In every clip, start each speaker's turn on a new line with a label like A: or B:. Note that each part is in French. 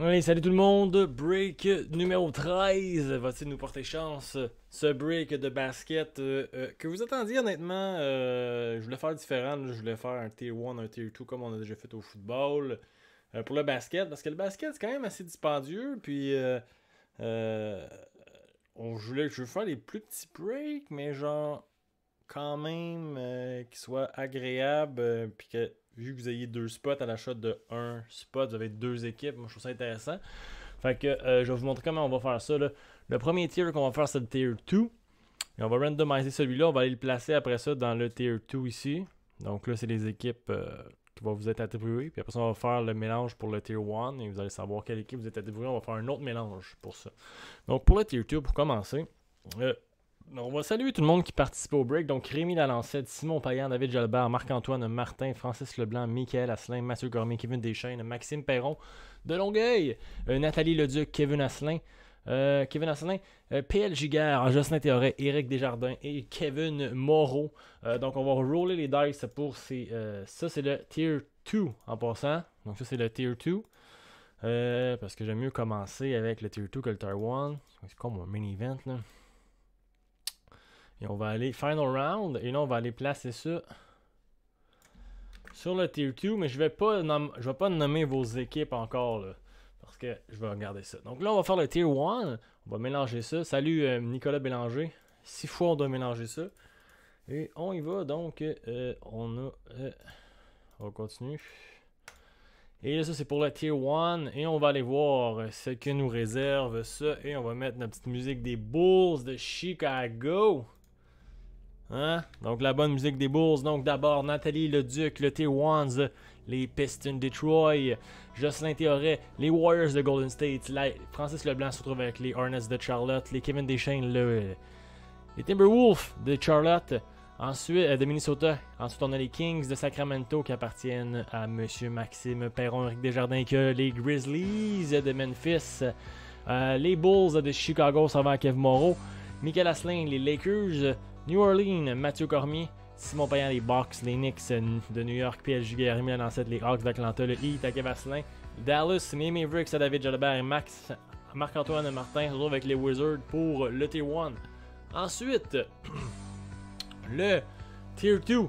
A: Oui, salut tout le monde. Break numéro 13 va-t-il nous porter chance ce break de basket euh, euh, que vous attendiez honnêtement euh, Je voulais faire différent. Je voulais faire un tier 1, un tier 2 comme on a déjà fait au football pour le basket parce que le basket c'est quand même assez dispendieux. Puis on voulait, je voulais faire les plus petits breaks, mais genre quand même qu'ils soient agréables puis que vu que vous ayez deux spots à l'achat de un spot, vous avez deux équipes. Moi, je trouve ça intéressant. Fait que euh, je vais vous montrer comment on va faire ça. Le premier tier qu'on va faire, c'est le tier 2. Et on va randomiser celui-là. On va aller le placer après ça dans le tier 2 ici. Donc là, c'est les équipes euh, qui vont vous être attribuées. Puis après ça, on va faire le mélange pour le tier 1. Et vous allez savoir quelle équipe vous êtes attribuée. On va faire un autre mélange pour ça. Donc pour le tier 2, pour commencer, euh, on va saluer tout le monde qui participe au break. Donc, Rémi Lalancette, Simon Payan, David Jalbert, Marc-Antoine Martin, Francis Leblanc, Michael Asselin, Mathieu Gormier, Kevin Deschaines, Maxime Perron de Longueuil, euh, Nathalie Leduc, Kevin Asselin, euh, Kevin Asselin, euh, PL Giguère, Jocelyn Théoret, Éric Desjardins et Kevin Moreau. Euh, donc, on va rouler les dice pour ces. ça, c'est le Tier 2 en passant. Donc, ça, c'est le Tier 2. parce que j'aime mieux commencer avec le Tier 2 que le Tier 1. C'est comme un mini-event, là. Et on va aller final round. Et là, on va aller placer ça sur le tier 2. Mais je vais pas vais pas nommer vos équipes encore. parce que je vais regarder ça. Donc là, on va faire le tier 1. On va mélanger ça. Salut euh, Nicolas Bélanger. Six fois, on doit mélanger ça. Et on y va. Donc, euh, on a... Euh, on continue. Et là, ça, c'est pour le tier 1. Et on va aller voir ce que nous réserve ça. Et on va mettre notre petite musique des Bulls de Chicago. Hein? Donc la bonne musique des Bulls. Donc d'abord Nathalie Le Duc le t 1 les Pistons Detroit, Jocelyn Théoret, les Warriors de Golden State, Francis Leblanc se retrouve avec les Hornets de Charlotte, les Kevin deschaine le... les Timberwolves de Charlotte, ensuite euh, de Minnesota. Ensuite on a les Kings de Sacramento qui appartiennent à Monsieur Maxime Perron, Eric Desjardins, que les Grizzlies de Memphis, euh, les Bulls de Chicago, S'en va à Kev Moreau, Michael Aslin, les Lakers New Orleans, Mathieu Cormier. Simon Payan, les Box, les Knicks de New York, PSG, Gary l'Ancêtre, les Hawks d'Atlanta, le Heat à Dallas, Mimi Vricks, David Jalabert et Max, Marc-Antoine Martin, toujours avec les Wizards pour le Tier 1. Ensuite, le Tier 2,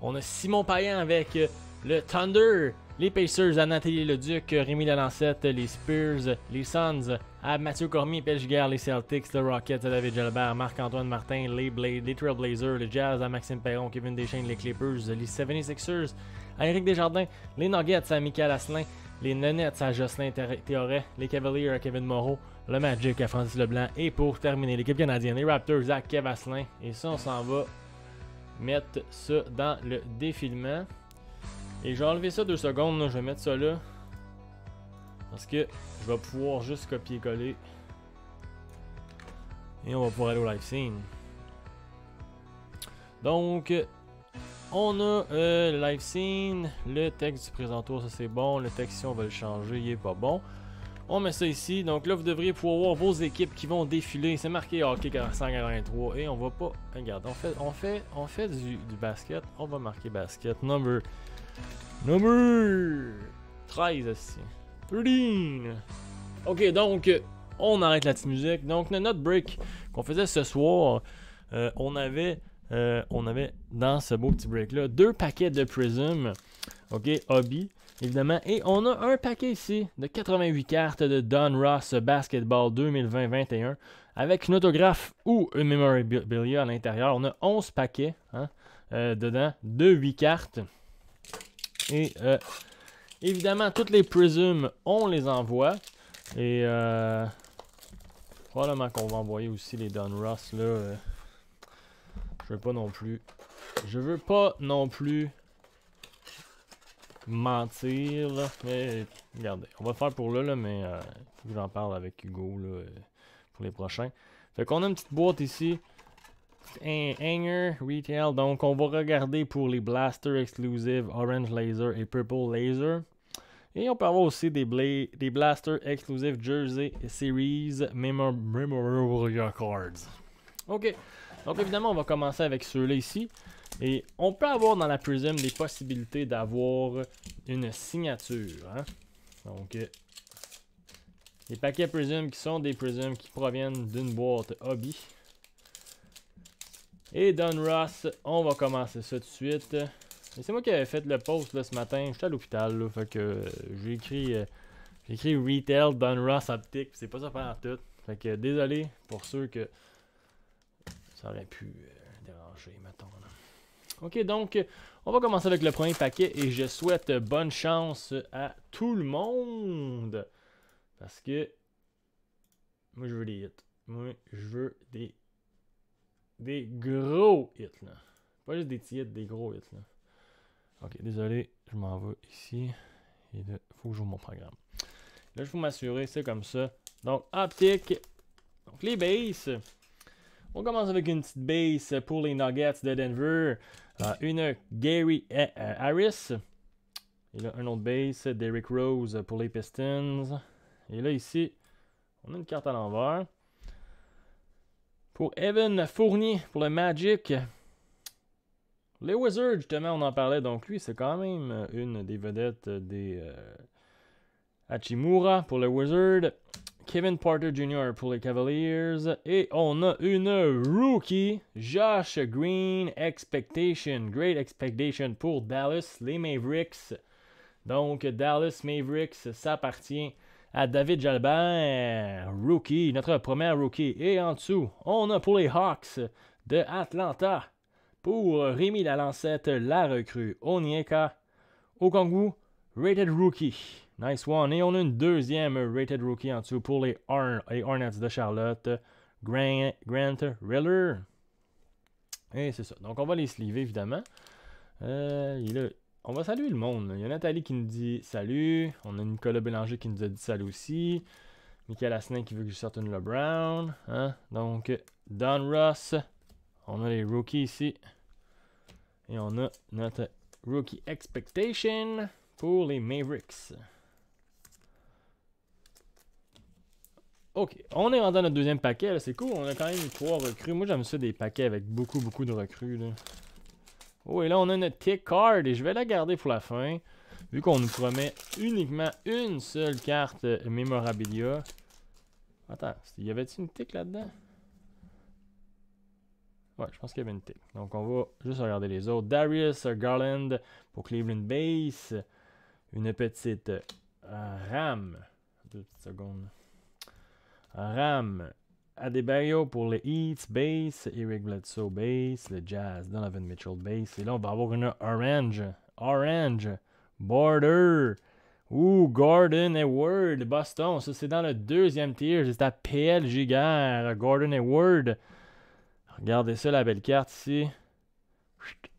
A: on a Simon Payan avec le Thunder, les Pacers à Nathalie Leduc, Rémi Lalancette, les Spurs, les Suns à Mathieu Cormier, Pêche les Celtics, le Rockets à David Jalbert, Marc-Antoine Martin, les, Blades, les Trailblazers, le Jazz à Maxime Perron, Kevin Deschênes, les Clippers, les 76ers à Eric Desjardins, les Nuggets à Michael Asselin, les Nunnettes à Jocelyn Théoret, les Cavaliers à Kevin Moreau, le Magic à Francis Leblanc et pour terminer l'équipe canadienne, les Raptors à Kev Asselin. Et ça, on s'en va mettre ça dans le défilement. Et je vais enlever ça deux secondes, je vais mettre ça là. Parce que je vais pouvoir juste copier-coller. Et on va pouvoir aller au live scene. Donc, on a euh, le live scene, le texte du présentoir, ça c'est bon. Le texte ici, on va le changer, il est pas bon. On met ça ici. Donc là, vous devriez pouvoir voir vos équipes qui vont défiler. C'est marqué hockey 183 et on va pas... Regarde, on fait, on fait, fait du, du basket. On va marquer basket. Number Number 13 aussi. 13. Ok, donc, on arrête la petite musique. Donc, notre break qu'on faisait ce soir, euh, on avait. Euh, on avait dans ce beau petit break-là deux paquets de Prism, ok, Hobby, évidemment, et on a un paquet ici de 88 cartes de Don Ross Basketball 2020-21 avec une autographe ou une memorabilia à l'intérieur. On a 11 paquets hein, euh, dedans, de 8 cartes. Et euh, évidemment, toutes les prisms, on les envoie. Et euh, probablement qu'on va envoyer aussi les Dunross. Là, euh. je veux pas non plus. Je veux pas non plus mentir. Là, mais regardez, on va faire pour là, là mais il faut que j'en parle avec Hugo là, pour les prochains. Fait qu'on a une petite boîte ici anger Retail. Donc, on va regarder pour les Blaster Exclusive Orange Laser et Purple Laser. Et on peut avoir aussi des, des Blaster Exclusive Jersey Series Memorial Cards. Ok, donc évidemment, on va commencer avec ceux-là ici. Et on peut avoir dans la Prism des possibilités d'avoir une signature. Hein. Donc, les paquets Prism qui sont des Prism qui proviennent d'une boîte hobby. Et Don Ross, on va commencer ça tout de suite. c'est moi qui avais fait le post là, ce matin. J'étais à l'hôpital, fait que euh, j'ai écrit, euh, écrit Retail Don Ross Optique. C'est pas ça faire tout. Fait que désolé pour ceux que ça aurait pu euh, déranger, mettons. Ok, donc on va commencer avec le premier paquet et je souhaite bonne chance à tout le monde. Parce que moi je veux des hits. Moi je veux des des gros hits. Là. Pas juste des petits hits, des gros hits. Là. Ok, désolé, je m'en vais ici. Il faut que j'ouvre mon programme. Là, je vais m'assurer, c'est comme ça. Donc, optique. Donc, les bases. On commence avec une petite base pour les Nuggets de Denver. Euh, une Gary euh, euh, Harris. Et là, un autre base, Derrick Rose pour les Pistons. Et là, ici, on a une carte à l'envers. Pour Evan Fournier, pour le Magic. Les Wizards, justement, on en parlait. Donc lui, c'est quand même euh, une des vedettes des euh, Hachimura pour le Wizard. Kevin Porter Jr. pour les Cavaliers. Et on a une rookie, Josh Green, Expectation, Great Expectation pour Dallas, les Mavericks. Donc Dallas Mavericks, ça appartient à David Jalbert, rookie, notre premier rookie. Et en dessous, on a pour les Hawks de Atlanta, pour Rémi Lalancette, la recrue, Onyeka Congo. rated rookie. Nice one. Et on a une deuxième rated rookie en dessous pour les, Hornets de Charlotte, Grant, Riller. Et c'est ça. Donc on va les sliver évidemment. Euh, il on va saluer le monde. Il y a Nathalie qui nous dit salut. On a Nicolas Bélanger qui nous a dit salut aussi. Michael Asselin qui veut que je sorte une LeBron. Hein. Donc, Don Ross. On a les rookies ici. Et on a notre rookie expectation pour les Mavericks. Ok, on est rendu dans notre deuxième paquet. C'est cool, on a quand même trois recrues. Moi, j'aime ça des paquets avec beaucoup, beaucoup de recrues. Oh, et là, on a notre tick card et je vais la garder pour la fin. Vu qu'on nous promet uniquement une seule carte euh, Memorabilia. Attends, y avait-il une tick là-dedans? Ouais, je pense qu'il y avait une tick. Donc, on va juste regarder les autres. Darius Garland pour Cleveland Base. Une petite euh, RAM. Deux petites secondes. RAM. Adebayo pour le Eats bass, Eric Bledsoe, bass, le Jazz, Donovan Mitchell, bass. Et là, on va avoir une Orange, Orange, Border, ou Gordon Ward, Boston. Ça, c'est dans le deuxième tier, c'est à PL Giga, Gordon Ward. Regardez ça, la belle carte ici.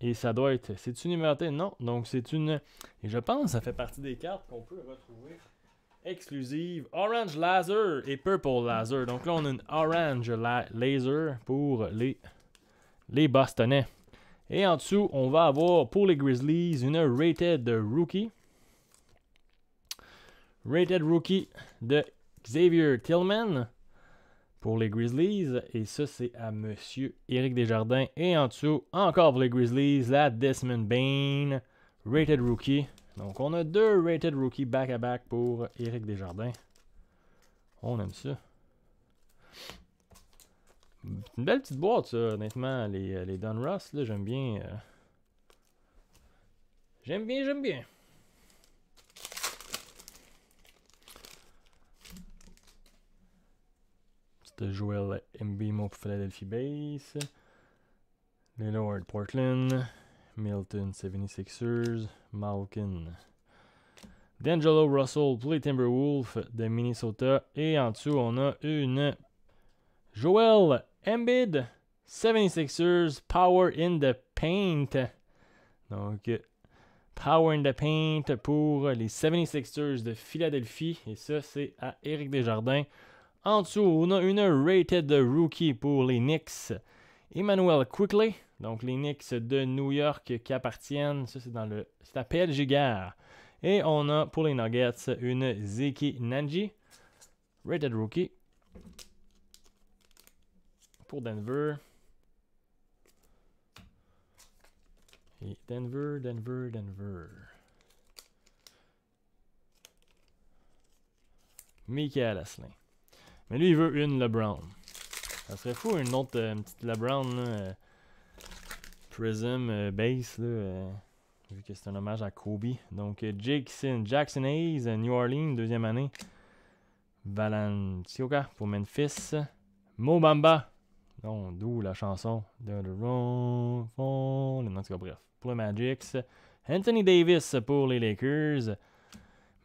A: Et ça doit être. C'est une numéroté? Non. Donc, c'est une. Et je pense ça fait partie des cartes qu'on peut retrouver exclusive Orange Laser et Purple Laser. Donc là, on a une Orange Laser pour les, les Bostonnais. Et en dessous, on va avoir pour les Grizzlies une Rated Rookie. Rated Rookie de Xavier Tillman pour les Grizzlies. Et ça, c'est à Monsieur Eric Desjardins. Et en dessous, encore pour les Grizzlies, la Desmond Bain Rated Rookie donc, on a deux rated rookies back-à-back pour Eric Desjardins. On aime ça. Une belle petite boîte, ça, honnêtement, les, euh, les là, J'aime bien. Euh, j'aime bien, j'aime bien. Petite Joel MB, mon Philadelphie Base. Lord Portland. Milton 76ers, Malkin. D'Angelo Russell pour les Timberwolves de Minnesota. Et en dessous, on a une Joel Embiid 76ers Power in the Paint. Donc, Power in the Paint pour les 76ers de Philadelphie. Et ça, c'est à Eric Desjardins. En dessous, on a une Rated Rookie pour les Knicks. Emmanuel Quickly. Donc, les Knicks de New York qui appartiennent, ça c'est dans le, c'est à PLG Gare. Et on a pour les Nuggets une Zeki Nanji, rated rookie. Pour Denver. Et Denver, Denver, Denver. Michael Asselin. Mais lui, il veut une LeBron. Ça serait fou, une autre euh, petite LeBron. Là, euh, Prism Base euh, Bass, euh, vu que c'est un hommage à Kobe. Donc, euh, Jackson, Jackson Hayes, New Orleans, deuxième année. Valencioka pour Memphis. Mobamba, donc d'où la chanson de bref, pour les Magics. Anthony Davis pour les Lakers.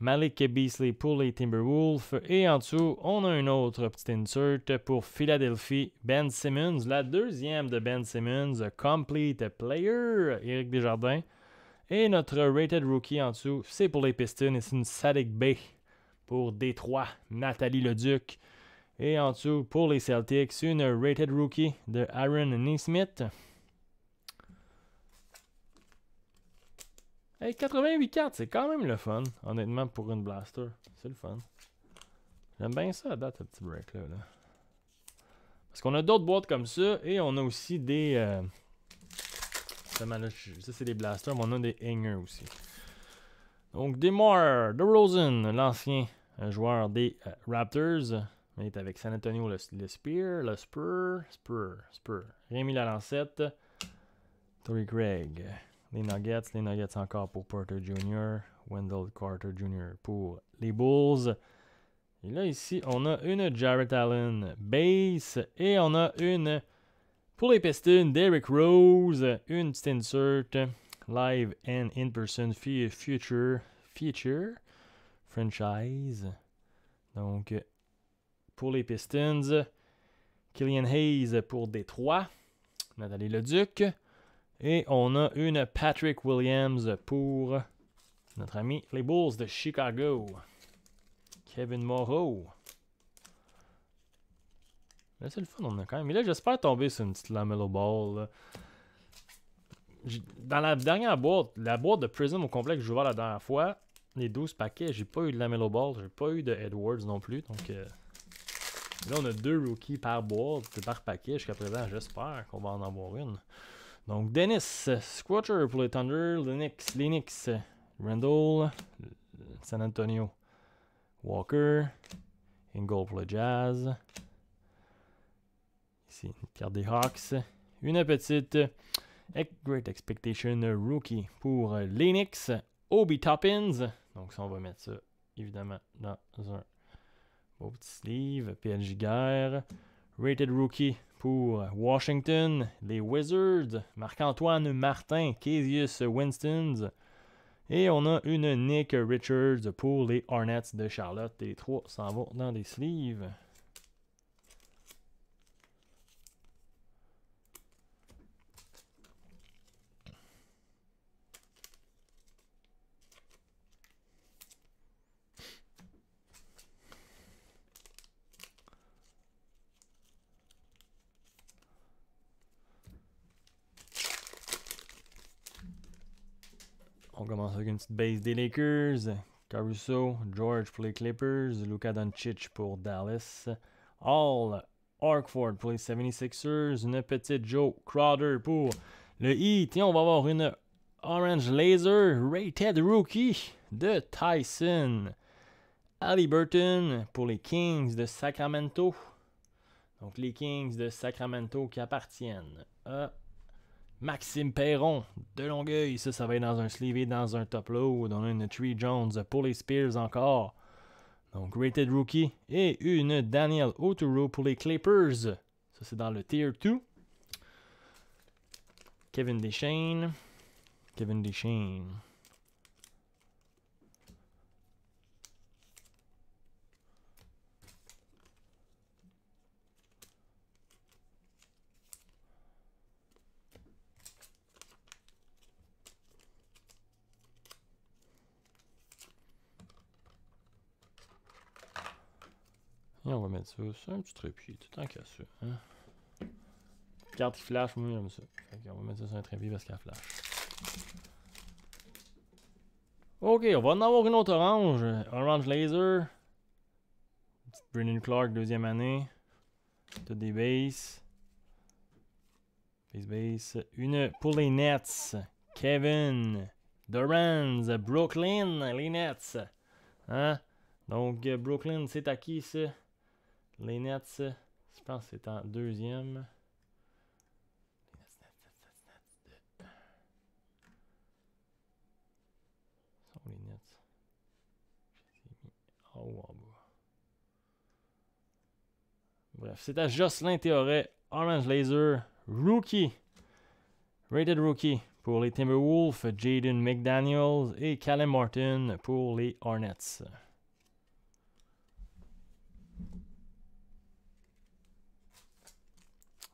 A: Malik Beasley pour les Timberwolves. Et en dessous, on a un autre petit insert pour Philadelphie, Ben Simmons. La deuxième de Ben Simmons, Complete Player, Eric Desjardins. Et notre Rated Rookie en dessous, c'est pour les Pistons et c'est une Sadik Bay pour Détroit, Nathalie Leduc. Et en dessous, pour les Celtics, une Rated Rookie de Aaron Neesmith. Hey, 88 cartes, c'est quand même le fun, honnêtement, pour une blaster. C'est le fun. J'aime bien ça à date, ce petit break là. Parce qu'on a d'autres boîtes comme ça et on a aussi des. Euh, ça, c'est des blasters, mais on a des hangers aussi. Donc, Demar, Rosen, l'ancien euh, joueur des euh, Raptors. Il est avec San Antonio, le, Spear, le Spur, Spur, Spur. Rémi Lalancette, Tori Craig. Les Nuggets, les Nuggets encore pour Porter Jr. Wendell Carter Jr. pour les Bulls. Et là, ici, on a une Jarrett Allen base et on a une pour les Pistons, Derrick Rose, une petite live and in-person future future franchise. Donc, pour les Pistons, Killian Hayes pour Détroit, Nathalie Leduc. Et on a une Patrick Williams pour notre ami les Bulls de Chicago. Kevin moreau c'est le fun, on a quand même. Mais là, j'espère tomber sur une petite Lamello Ball. Dans la dernière boîte, la boîte de Prism au complexe que j'ai la dernière fois, les 12 paquets, j'ai pas eu de Lamello Ball, j'ai pas eu de Edwards non plus. Donc euh, là, on a deux rookies par boîte, par paquet jusqu'à présent. J'espère qu'on va en avoir une. Donc, Dennis, Squatcher pour les Thunder, Linux, Linux, Randall, San Antonio, Walker, Ingold pour le Jazz. Ici, une carte Hawks. Une petite Great Expectation Rookie pour Lennox, Obi Toppins. Donc, ça, on va mettre ça évidemment dans un beau petit sleeve. PLG Guerre, Rated Rookie pour Washington, les Wizards, Marc-Antoine Martin, Casius Winston. Et on a une Nick Richards pour les Hornets de Charlotte. les trois s'en vont dans les sleeves. base des Lakers. Caruso, George pour les Clippers, Luka Doncic pour Dallas. Hall, Orkford pour les 76ers, une petite Joe Crowder pour le Heat. Et on va avoir une Orange Laser Rated Rookie de Tyson. Burton pour les Kings de Sacramento. Donc les Kings de Sacramento qui appartiennent à Maxime Perron de Longueuil, ça, ça va être dans un sleeve dans un top load. On a une Tree Jones pour les Spears encore. Donc, Rated Rookie. Et une Daniel Oturo pour les Clippers. Ça, c'est dans le Tier 2. Kevin Deschaine. Kevin Deschaine. on va mettre ça c'est un petit trépied, tout en ça. Hein? Carte qui flash, moi j'aime ça. Fait on va mettre ça sur un trépied parce qu'elle flash. Ok, on va en avoir une autre orange. Orange laser. Petite Brennan Clark, deuxième année. Toutes des bases. Base, base. Une pour les Nets. Kevin. Durans. Brooklyn, les Nets. Hein? Donc, Brooklyn, c'est à qui ça? Les Nets, je pense que c'est en deuxième. Les Nets, oh, Bref, c'est à Jocelyn Théoret, Orange Laser, Rookie. Rated Rookie pour les Timberwolves, Jaden McDaniels et Callum Martin pour les Hornets.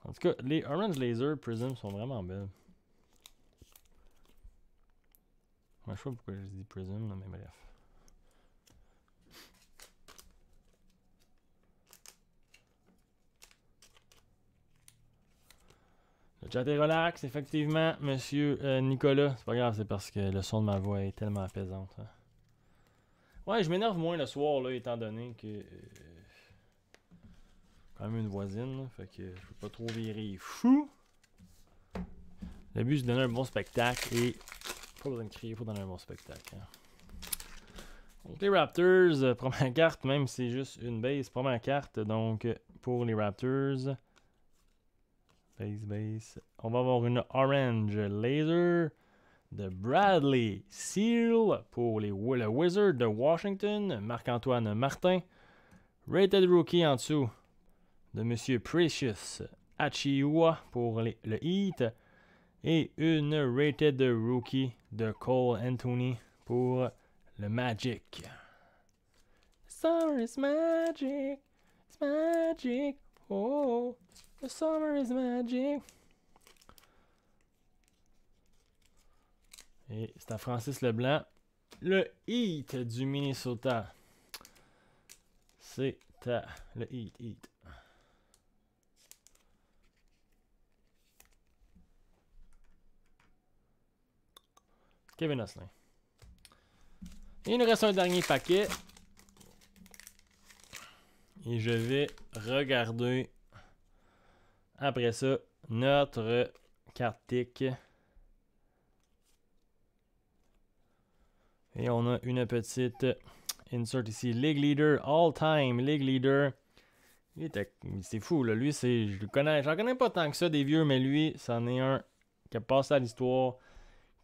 A: En tout cas, les Orange Laser Prism sont vraiment belles. Moi, je sais pas pourquoi je dis Prism, mais bref. Le chat est relax, effectivement, monsieur euh, Nicolas. C'est pas grave, c'est parce que le son de ma voix est tellement apaisante. Hein. Ouais, je m'énerve moins le soir, là, étant donné que. Euh, quand même une voisine, fait que je peux pas trop virer fou. Le but, c'est un bon spectacle et pas besoin de crier pour donner un bon spectacle. Hein. les Raptors, euh, première carte, même si c'est juste une base, première carte, donc euh, pour les Raptors. Base, base. On va avoir une Orange Laser de Bradley Seal pour les le Wizard de Washington, Marc-Antoine Martin. Rated Rookie en dessous, de M. Precious Achiwa pour le Heat et une rated rookie de Cole Anthony pour le Magic. Summer is magic, it's magic, oh, the summer is magic. Et c'est à Francis Leblanc, le Heat du Minnesota. C'est le Heat, Heat. Kevin Osselin. Il nous reste un dernier paquet. Et je vais regarder après ça notre carte Et on a une petite insert ici. League leader, all time, league leader. C'est fou, là. Lui, c'est. Je le connais. J'en connais pas tant que ça des vieux, mais lui, c'en est un qui a passé à l'histoire.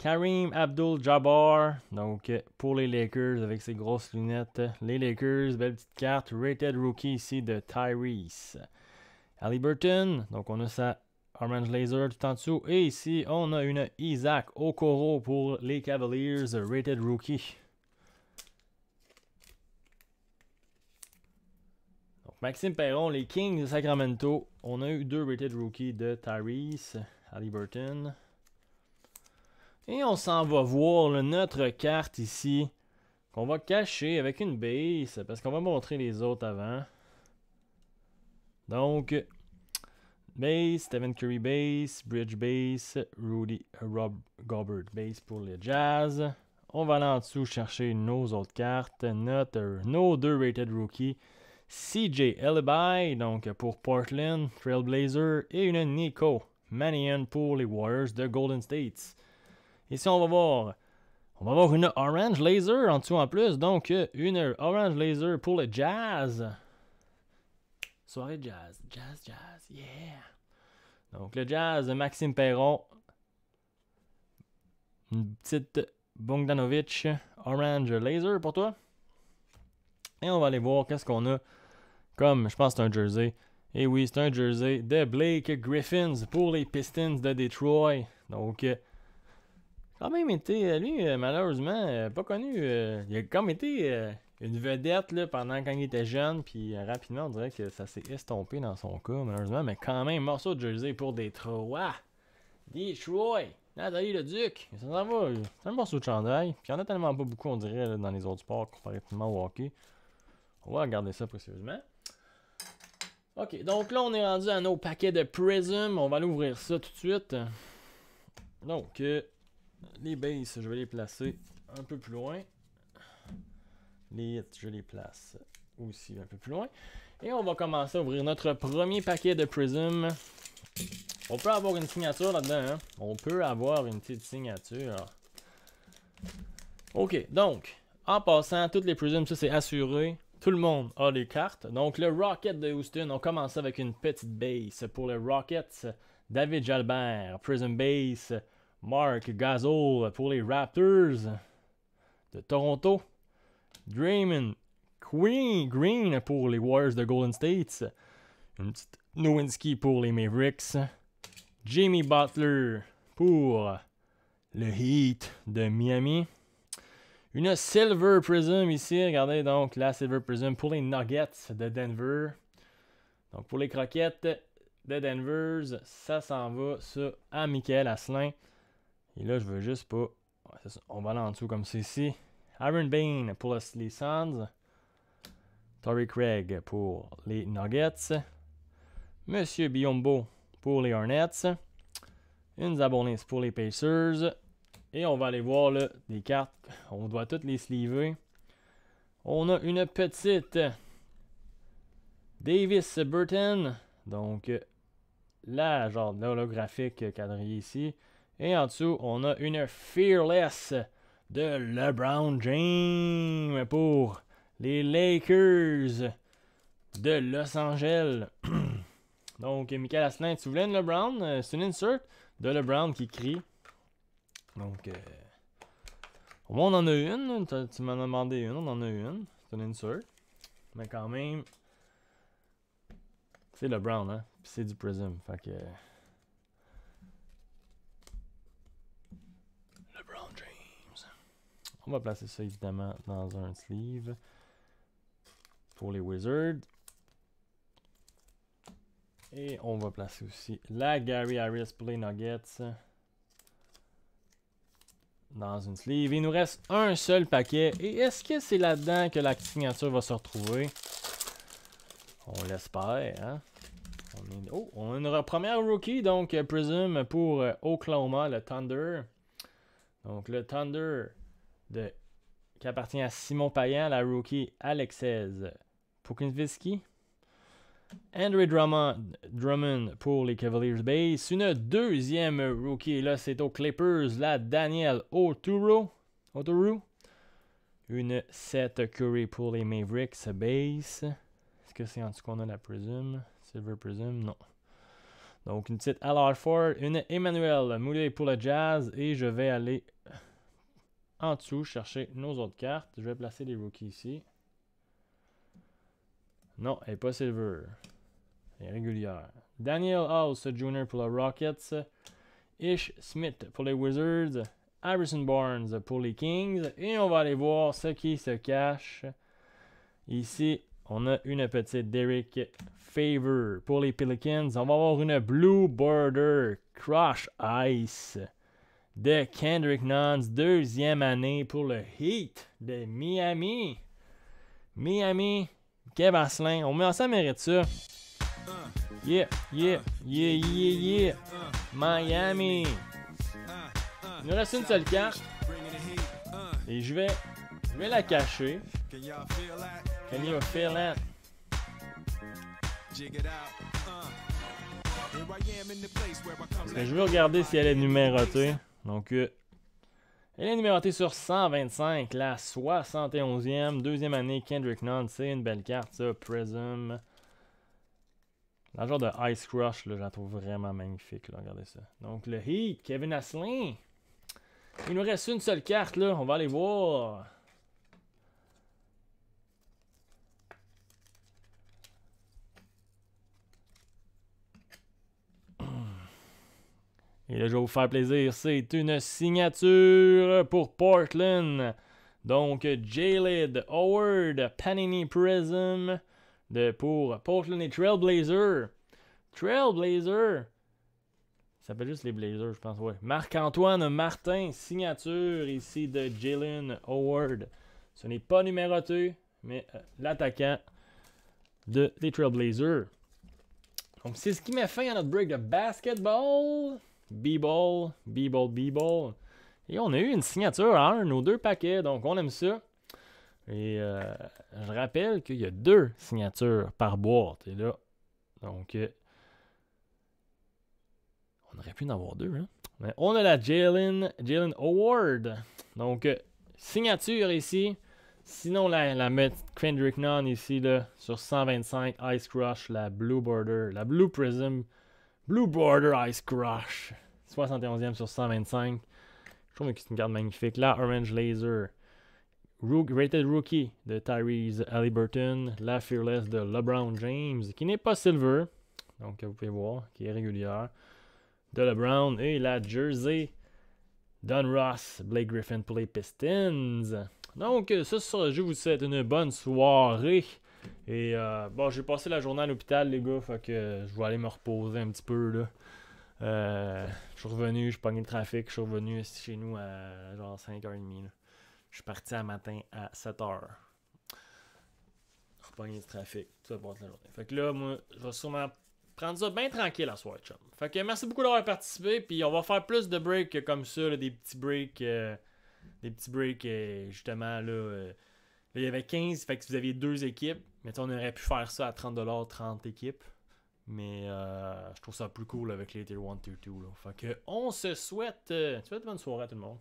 A: Karim Abdul-Jabbar, donc pour les Lakers avec ses grosses lunettes. Les Lakers, belle petite carte. Rated Rookie ici de Tyrese. Halliburton, donc on a sa Orange Laser tout en dessous. Et ici, on a une Isaac Okoro pour les Cavaliers, Rated Rookie. Maxime Perron, les Kings de Sacramento. On a eu deux Rated Rookies de Tyrese, Halliburton. Et on s'en va voir notre carte ici, qu'on va cacher avec une base, parce qu'on va montrer les autres avant. Donc, base, Stephen Curry base, Bridge base, Rudy Rob Gobert base pour les Jazz. On va aller en dessous chercher nos autres cartes, nos deux rated rookies. CJ Alibi, donc pour Portland, Trailblazer, et une Nico Mannion pour les Warriors de Golden States. Ici, on va voir. On va avoir une Orange Laser en dessous en plus. Donc, une Orange Laser pour le jazz. Soirée jazz. Jazz, jazz. Yeah. Donc, le jazz de Maxime Perron. Une petite Bogdanovic Orange Laser pour toi. Et on va aller voir qu'est-ce qu'on a comme, je pense c'est un jersey. Et oui, c'est un jersey de Blake Griffins pour les Pistons de Detroit. Donc, quand même été, euh, lui, euh, malheureusement, euh, pas connu. il a quand même été une vedette là, pendant quand il était jeune, puis rapidement, on dirait que ça s'est estompé dans son cas, malheureusement. Mais quand même, morceau de jersey pour des Trois Detroit! Nathalie le Duc! Ça s'en va, c'est un morceau de chandail. Puis il en a tellement pas beaucoup, on dirait, dans les autres sports, comparativement au hockey. On va regarder ça précieusement. Ok, donc là, on est rendu à nos paquets de Prism. On va l'ouvrir ça tout de suite. Donc, les bases, je vais les placer un peu plus loin. Les hits, je les place aussi un peu plus loin. Et on va commencer à ouvrir notre premier paquet de Prism. On peut avoir une signature là-dedans. Hein. On peut avoir une petite signature. Ok, donc, en passant, toutes les Prism, ça c'est assuré. Tout le monde a les cartes. Donc, le Rocket de Houston, on commence avec une petite base pour le Rocket. David Jalbert, Prism Base. Mark Gasol pour les Raptors de Toronto. Draymond Queen Green pour les Warriors de Golden State. Une petite Nowinski pour les Mavericks. Jimmy Butler pour le Heat de Miami. Une Silver Prism ici. Regardez donc la Silver Prism pour les Nuggets de Denver. Donc pour les croquettes de Denver, ça s'en va sur à Michael Asselin. Et là, je veux juste pas. on va aller en dessous comme ceci. Aaron Bain pour les Suns. Torrey Craig pour les Nuggets. Monsieur Biombo pour les Hornets. Une Zabonis pour les Pacers. Et on va aller voir les cartes. On doit toutes les sliver. On a une petite Davis Burton. Donc, là, genre, là, le graphique quadrillé ici. Et en dessous, on a une Fearless de LeBron James pour les Lakers de Los Angeles. Donc, Michael Asselin, tu voulais une LeBron? Euh, c'est une insert de LeBron qui crie. Donc, euh, on en a une. Tu m'en as demandé une, on en a une. C'est une insert. Mais quand même, c'est LeBron, hein? c'est du Prism. Fait que. On va placer ça évidemment dans un sleeve pour les Wizards. Et on va placer aussi la Gary Harris Play Nuggets dans une sleeve. Il nous reste un seul paquet. Et est-ce que c'est là-dedans que la signature va se retrouver? On l'espère, hein? On Oh, on a une première rookie, donc euh, Prism pour euh, Oklahoma, le Thunder. Donc le Thunder qui appartient à Simon Payan, la rookie Alexez Pukinski. Andrew Drummond, pour les Cavaliers Base. Une deuxième rookie, là c'est aux Clippers, la Daniel Oturo. Une 7 Curry pour les Mavericks Base. Est-ce que c'est en dessous qu'on a la Prism Silver Prism Non. Donc une petite Al R4, une Emmanuel Moulet pour le Jazz. Et je vais aller en dessous, chercher nos autres cartes. Je vais placer les rookies ici. Non, elle n'est pas silver. Elle est régulière. Daniel House Jr. pour les Rockets. Ish Smith pour les Wizards. Harrison Barnes pour les Kings. Et on va aller voir ce qui se cache. Ici, on a une petite Derek Favor pour les Pelicans. On va avoir une Blue Border Crush Ice de Kendrick Nunn's deuxième année pour le Heat de Miami. Miami, Asselin, on met en ça mérite ça. Yeah, yeah, yeah, yeah, yeah. Miami. Il nous reste une seule carte. Et je vais, je la cacher. Can you feel that? je vais regarder si elle est numérotée. Donc, euh, elle est numérotée sur 125, la 71e, deuxième année Kendrick Nunn. C'est une belle carte, ça, Prism. la genre de Ice Crush, là, je la trouve vraiment magnifique. Là, regardez ça. Donc, le Heat, Kevin Asselin. Il nous reste une seule carte, là. On va aller voir. Et là, je vais vous faire plaisir, c'est une signature pour Portland. Donc, Jalen Howard, Panini Prism de, pour Portland et Trailblazer. Trailblazer. Ça s'appelle juste les Blazers, je pense, ouais. Marc-Antoine Martin, signature ici de Jalen Howard. Ce n'est pas numéroté, mais euh, l'attaquant de, des Trailblazers. Donc, c'est ce qui met fin à notre break de basketball. B-Ball, B-Ball, B-Ball. Et on a eu une signature à un ou deux paquets, donc on aime ça. Et euh, je rappelle qu'il y a deux signatures par boîte. Et là, donc, euh, on aurait pu en avoir deux. Hein? Mais on a la Jalen, Award. Donc, euh, signature ici. Sinon, la, la Kendrick Nunn ici, là, sur 125 Ice Crush, la Blue Border, la Blue Prism Blue Border Ice Crush. 71e sur 125. Je trouve que c'est une carte magnifique. La Orange Laser. rated Rookie de Tyrese Halliburton. La Fearless de LeBron James, qui n'est pas Silver. Donc, vous pouvez voir, qui est régulière. De LeBron. Et la Jersey. Don Ross, Blake Griffin pour les Pistons. Donc, ce sera je vous souhaite une bonne soirée. Et euh, bon, j'ai passé la journée à l'hôpital, les gars, fait que je vais aller me reposer un petit peu, là. Euh, je suis revenu, je pogné le trafic, je suis revenu chez nous à genre 5h30. Je suis parti à matin à 7h. Repogné le trafic, tout la journée. Fait que là, moi, je vais sûrement prendre ça bien tranquille à soir, chum. Fait que merci beaucoup d'avoir participé, puis on va faire plus de breaks comme ça, des petits breaks, euh, des petits breaks, justement, là, il y avait 15, fait que vous aviez deux équipes. Mais on aurait pu faire ça à 30$, 30 équipes. Mais euh, je trouve ça plus cool avec les Tier 1, Tier 2. Fait que on se souhaite. Euh, tu souhaite bonne soirée à tout le monde.